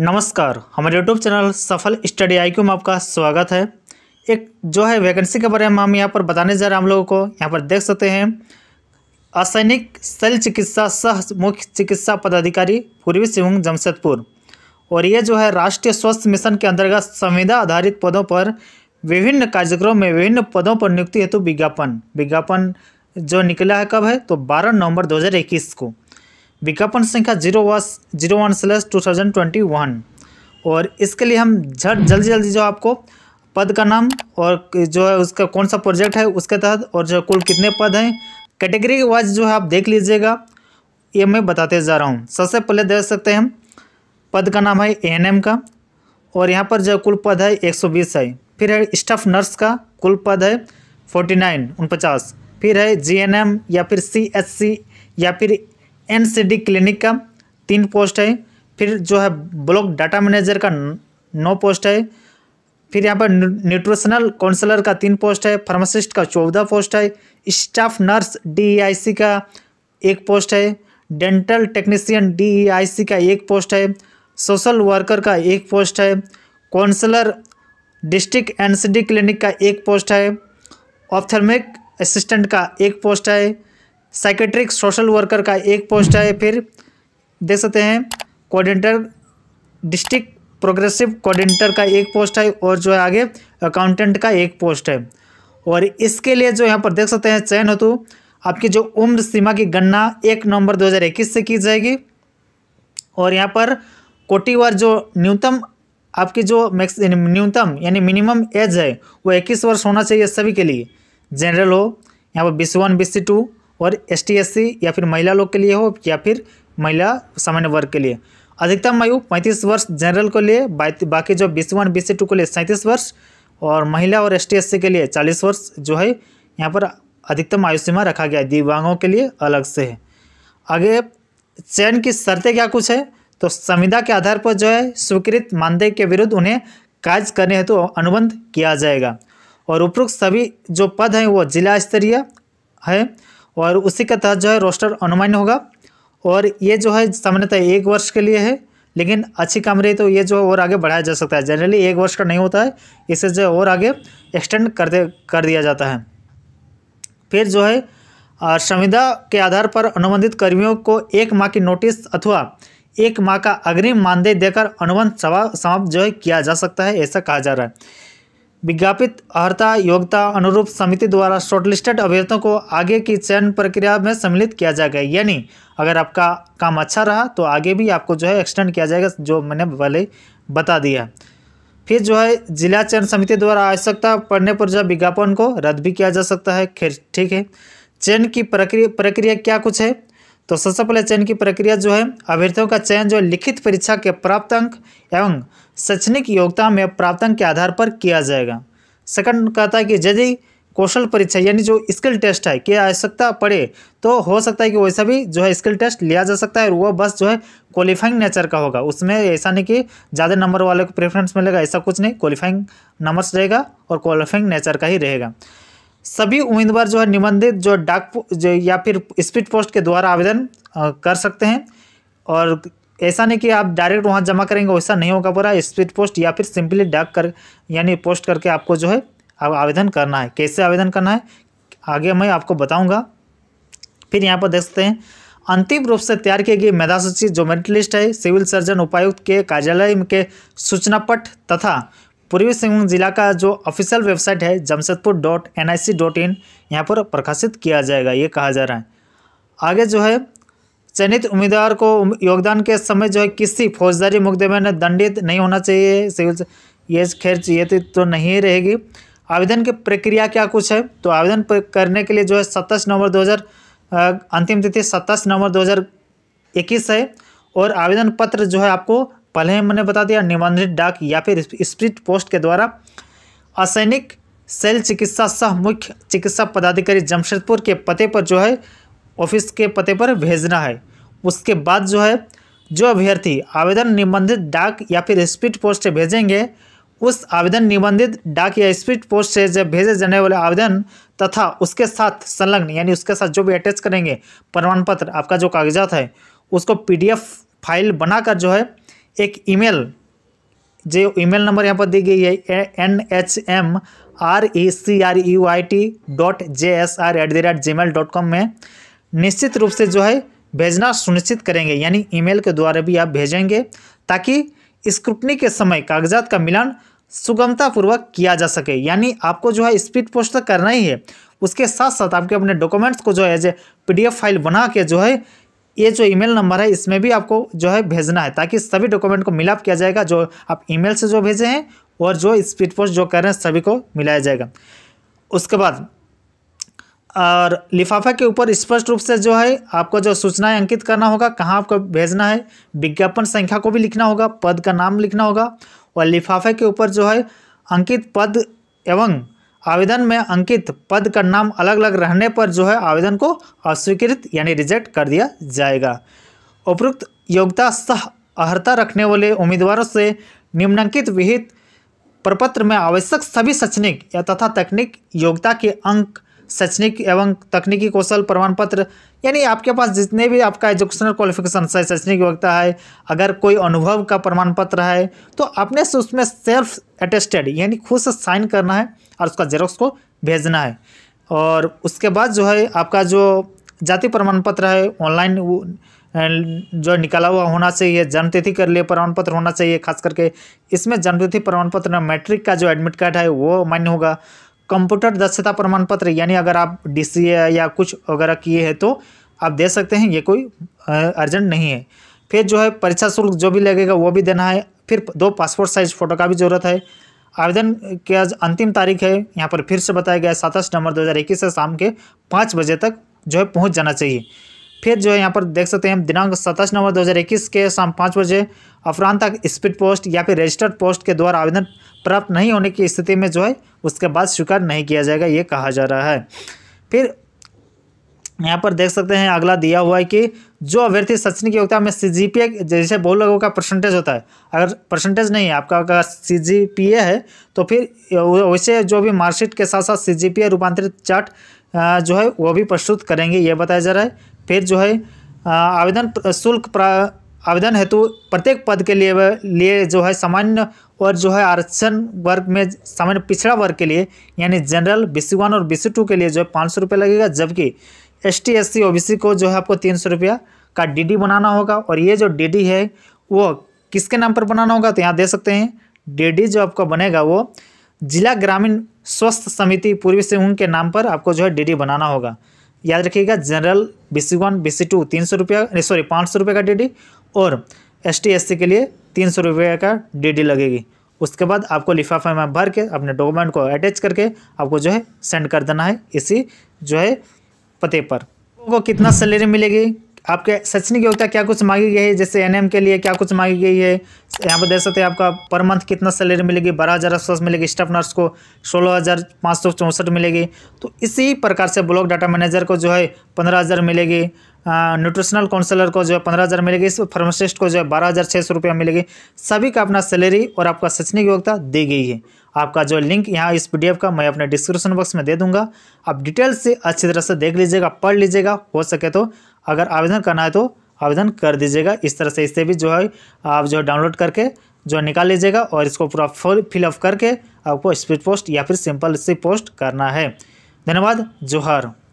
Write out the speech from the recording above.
नमस्कार हमारे YouTube channel Safal study I में आपका स्वागत है एक जो है वैकेंसी के बारे में हम यहाँ पर बताने जा रहे हैं हम लोगों को यहाँ पर देख सकते हैं असैनिक शल चिकित्सा सह मुख्य चिकित्सा पदाधिकारी पूर्वी सिंहभूम जमशेदपुर और ये जो है राष्ट्रीय स्वास्थ्य मिशन के अंतर्गत संविदा आधारित पदों पर विभिन्न कार्यक्रम में विभिन्न पदों पर नियुक्ति हेतु विज्ञापन विज्ञापन जो निकला है कब है तो बारह नवम्बर दो को विज्ञापन संख्या जीरो वस zero one slash two thousand twenty one और इसके लिए हम झट जल्दी जल्दी जो आपको पद का नाम और जो है उसका कौन सा प्रोजेक्ट है उसके तहत और जो कुल कितने पद हैं कैटेगरी वाइज जो है आप देख लीजिएगा ये मैं बताते जा रहा हूँ सबसे पहले देख सकते हैं हम पद का नाम है एम का और यहाँ पर जो कुल पद है बीस है फिर है स्टाफ नर्स का कुल पद है 49 उनपचास फिर है एम या फिर सी या फिर एन क्लिनिक का तीन पोस्ट है फिर जो है ब्लॉक डाटा मैनेजर का नौ पोस्ट है फिर यहाँ पर न्यूट्रिशनल काउंसलर का तीन पोस्ट है फार्मासिस्ट का चौदह पोस्ट है स्टाफ नर्स डी का एक पोस्ट है डेंटल टेक्नीशियन डी का एक पोस्ट है सोशल वर्कर का एक पोस्ट है काउंसलर डिस्ट्रिक्ट एनसीडी क्लिनिक का एक पोस्ट है ऑप्थर्मिक असिस्टेंट का एक पोस्ट है साइकेट्रिक सोशल वर्कर का एक पोस्ट है फिर देख सकते हैं कोऑर्डिनेटर डिस्ट्रिक्ट प्रोग्रेसिव कोऑर्डिनेटर का एक पोस्ट है और जो है आगे अकाउंटेंट का एक पोस्ट है और इसके लिए जो यहाँ पर देख सकते हैं चयन हेतु आपकी जो उम्र सीमा की गणना एक नवंबर 2021 से की जाएगी और यहाँ पर कोटिवार जो न्यूनतम आपकी जो मैक्स न्यूनतम यानी मिनिमम एज है वो इक्कीस वर्ष होना चाहिए सभी के लिए जनरल हो यहाँ पर B C one B C two और एस टी या फिर महिला लोग के लिए हो या फिर महिला सामान्य वर्ग के लिए अधिकतम आयु पैंतीस वर्ष जनरल को लिए बाकी जो B C one B C two के लिए सैंतीस वर्ष और महिला और एस टी के लिए चालीस वर्ष जो है यहाँ पर अधिकतम आयु सीमा रखा गया है दिव्यांगों के लिए अलग से है आगे चयन की शर्तें क्या कुछ है तो संविधा के आधार पर जो है स्वीकृत मानदेय के विरुद्ध उन्हें कार्य करने हेतु तो अनुबंध किया जाएगा और उपरोक्त सभी जो पद हैं वो जिला स्तरीय है और उसी के तहत जो है रोस्टर अनुमान होगा और ये जो है सामान्यतः एक वर्ष के लिए है लेकिन अच्छी काम रही तो ये जो है और आगे बढ़ाया जा सकता है जनरली एक वर्ष का नहीं होता है इसे जो है और आगे एक्सटेंड कर दे कर दिया जाता है फिर जो है संविदा के आधार पर अनुबंधित कर्मियों को एक माह की नोटिस अथवा एक माह का अग्रिम मानदेय देकर अनुबंध समाप्त जो है किया जा सकता है ऐसा कहा जा रहा है विज्ञापित अर्ता योग्यता अनुरूप समिति द्वारा शॉर्टलिस्टेड अभ्यर्थियों को आगे की चयन प्रक्रिया में सम्मिलित किया जाएगा यानी अगर आपका काम अच्छा रहा तो आगे भी आपको जो है एक्सटेंड किया जाएगा जो मैंने पहले बता दिया फिर जो है जिला चयन समिति द्वारा आवश्यकता पड़ने पर जो विज्ञापन को रद्द भी किया जा सकता है खैर ठीक है चयन की प्रक्रिया प्रक्रिया क्या कुछ है तो सबसे पहले चयन की प्रक्रिया जो है अभ्यर्थियों का चयन जो लिखित परीक्षा के प्राप्त अंक एवं शैक्षणिक योग्यता में प्राप्त अंक के आधार पर किया जाएगा सेकंड कहता है कि यदि कौशल परीक्षा यानी जो स्किल टेस्ट है कि आवश्यकता पड़े तो हो सकता है कि वैसा भी जो है स्किल टेस्ट लिया जा सकता है और वह बस जो है क्वालिफाइंग नेचर का होगा उसमें ऐसा नहीं कि ज़्यादा नंबर वाले को प्रेफरेंस मिलेगा ऐसा कुछ नहीं क्वालिफाइंग नंबर्स रहेगा और क्वालिफाइंग नेचर का ही रहेगा सभी उम्मीदवार जो है निबंधित जो डाक जो या फिर स्पीड पोस्ट के द्वारा आवेदन कर सकते हैं और ऐसा नहीं कि आप डायरेक्ट वहाँ जमा करेंगे वैसा नहीं होगा पूरा स्पीड पोस्ट या फिर सिंपली डाक कर यानी पोस्ट करके आपको जो है अब आवेदन करना है कैसे आवेदन करना है आगे मैं आपको बताऊँगा फिर यहाँ पर देख सकते हैं अंतिम रूप से तैयार किए गए मेधा सूची जो मेरिट लिस्ट है सिविल सर्जन उपायुक्त के कार्यालय के सूचना पट तथा पूर्वी सिंहभूम जिला का जो ऑफिशियल वेबसाइट है Jamshedpur dot N I C dot in यहाँ पर प्रकाशित किया जाएगा ये कहा जा रहा है आगे जो है चयनित उम्मीदवार को योगदान के समय जो है किसी फौजदारी मुकदमे में दंडित नहीं होना चाहिए सिविल ये खैर ये तो, तो नहीं रहेगी आवेदन की प्रक्रिया क्या कुछ है तो आवेदन करने के लिए जो है सत्ताईस नवंबर दो अंतिम तिथि सत्ताईस नवंबर दो है और आवेदन पत्र जो है आपको पहले ही मैंने बता दिया निबंधित डाक या फिर स्प्रिट पोस्ट के द्वारा असैनिक सेल चिकित्सा सह मुख्य चिकित्सा पदाधिकारी जमशेदपुर के पते पर जो है ऑफिस के पते पर भेजना है उसके बाद जो है जो अभ्यर्थी आवेदन निबंधित डाक या फिर स्पीड पोस्ट से भेजेंगे उस आवेदन निबंधित डाक या स्पीड पोस्ट से जब भेजे जाने वाले आवेदन तथा उसके साथ संलग्न यानी उसके साथ जो भी अटैच करेंगे प्रमाण पत्र आपका जो कागजात है उसको पीडीएफ फाइल बनाकर जो है एक ईमेल जो ईमेल नंबर यहाँ पर दी गई है N H M R E C R U I T dot J S R at the rate gmail dot com में निश्चित रूप से जो है भेजना सुनिश्चित करेंगे यानी ईमेल के द्वारा भी आप भेजेंगे ताकि स्क्रूटनी के समय कागजात का मिलान सुगमतापूर्वक किया जा सके यानी आपको जो है स्पीड पोस्ट तो करना ही है उसके साथ साथ आपके अपने डॉक्यूमेंट्स को जो है एज ए पी फाइल बना के जो है ये जो ईमेल नंबर है इसमें भी आपको जो है भेजना है ताकि सभी डॉक्यूमेंट को मिलाप किया जाएगा जो आप ईमेल से जो भेजे हैं और जो स्पीड पोस्ट जो कर रहे हैं सभी को मिलाया जाएगा उसके बाद और लिफाफा के ऊपर स्पष्ट रूप से जो है आपको जो सूचनाएं अंकित करना होगा कहाँ आपको भेजना है विज्ञापन संख्या को भी लिखना होगा पद का नाम लिखना होगा और लिफाफे के ऊपर जो है अंकित पद एवं आवेदन में अंकित पद का नाम अलग अलग रहने पर जो है आवेदन को अस्वीकृत यानी रिजेक्ट कर दिया जाएगा उपरोक्त योग्यता सह अहर्ता रखने वाले उम्मीदवारों से निम्नांकित विहित प्रपत्र में आवश्यक सभी शैक्षणिक या तथा तकनीक योग्यता के अंक शैक्षणिक एवं तकनीकी कौशल प्रमाण पत्र यानी आपके पास जितने भी आपका एजुकेशनल क्वालिफिकेशन है शैक्षणिक योग्यता है अगर कोई अनुभव का प्रमाण पत्र है तो अपने से उसमें सेल्फ अटेस्टेड यानी खुद से साइन करना है और उसका जेरोक्स को भेजना है और उसके बाद जो है आपका जो जाति प्रमाण पत्र है ऑनलाइन जो निकाला हुआ होना चाहिए जन्मतिथि के लिए प्रमाण पत्र होना चाहिए खास करके इसमें जन्मतिथि प्रमाण पत्र मैट्रिक का जो एडमिट कार्ड है वो मान्य होगा कंप्यूटर दक्षता प्रमाण पत्र यानी अगर आप डी या कुछ वगैरह किए हैं तो आप दे सकते हैं ये कोई अर्जेंट नहीं है फिर जो है परीक्षा शुल्क जो भी लगेगा वो भी देना है फिर दो पासपोर्ट साइज़ फ़ोटो का भी ज़रूरत है आवेदन की आज अंतिम तारीख है यहाँ पर फिर से बताया गया है सताईस नवंबर दो हज़ार इक्कीस से शाम के पाँच बजे तक जो है पहुँच जाना चाहिए फिर जो है यहाँ पर देख सकते हैं दिनांक सताईस नवंबर 2021 के शाम पाँच बजे अपरांत तक स्पीड पोस्ट या फिर रजिस्टर्ड पोस्ट के द्वारा आवेदन प्राप्त नहीं होने की स्थिति में जो है उसके बाद स्वीकार नहीं किया जाएगा ये कहा जा रहा है फिर यहाँ पर देख सकते हैं अगला दिया हुआ है कि जो अभ्यर्थी शैक्षणिक योग्यता में सी जी जैसे बहुत लोगों का परसेंटेज होता है अगर परसेंटेज नहीं है आपका अगर सी जी है तो फिर वैसे जो भी मार्कशीट के साथ साथ सी जी रूपांतरित चार्ट जो है वो भी प्रस्तुत करेंगे ये बताया जा रहा है फिर जो है आवेदन शुल्क आवेदन हेतु प्रत्येक पद के लिए लिए जो है सामान्य और जो है आरक्षण वर्ग में सामान्य पिछड़ा वर्ग के लिए यानी जनरल बी सी वन और बी सी टू के लिए जो है पाँच सौ रुपये लगेगा जबकि S T S C O B C को जो है आपको तीन सौ रुपया का डी डी बनाना होगा और ये जो डी डी है वो किसके नाम पर बनाना होगा तो यहाँ दे सकते हैं डी डी जो आपका बनेगा वो जिला ग्रामीण स्वस्थ समिति पूर्वी सिंहभूम के नाम पर आपको जो है डी डी बनाना होगा याद रखिएगा general B C one B C two तीन सौ रुपया सॉरी पाँच सौ रुपये का डी डी और एस टी एस सी के लिए तीन सौ रुपये का डी डी लगेगी उसके बाद आपको लिफाफे में भर के अपने डॉक्यूमेंट को अटैच करके आपको जो है सेंड कर देना है इसी जो है पते पर को कितना सैलरी मिलेगी आपके शैक्षणिक योग्यता क्या कुछ मांगी गई है जैसे एनएम के लिए क्या कुछ मांगी गई है यहाँ पर देख सकते हैं आपका पर मंथ कितना सैलरी मिलेगी बारह हज़ार आसपास मिलेगी स्टाफ नर्स को सोलह हज़ार पाँच सौ चौंसठ मिलेगी तो इसी प्रकार से ब्लॉक डाटा मैनेजर को जो है पंद्रह हज़ार मिलेगी न्यूट्रिशनल हाँ, काउंसलर को जो है पंद्रह हज़ार मिलेगी फार्मासिस्ट को जो है बारह हज़ार छः सौ रुपया मिलेगी सभी का अपना सैलरी और आपका शैक्षणिक योग्यता दी गई है आपका जो लिंक यहाँ इस पीडीएफ का मैं अपने डिस्क्रिप्शन बॉक्स में दे दूंगा आप डिटेल से अच्छी तरह से देख लीजिएगा पढ़ लीजिएगा हो सके तो अगर आवेदन करना है तो आवेदन कर दीजिएगा इस तरह से इससे भी जो है आप जो है डाउनलोड करके जो निकाल लीजिएगा और इसको पूरा फुल फिलअप करके आपको स्पीड पोस्ट या फिर सिंपल से पोस्ट करना है धन्यवाद जोहर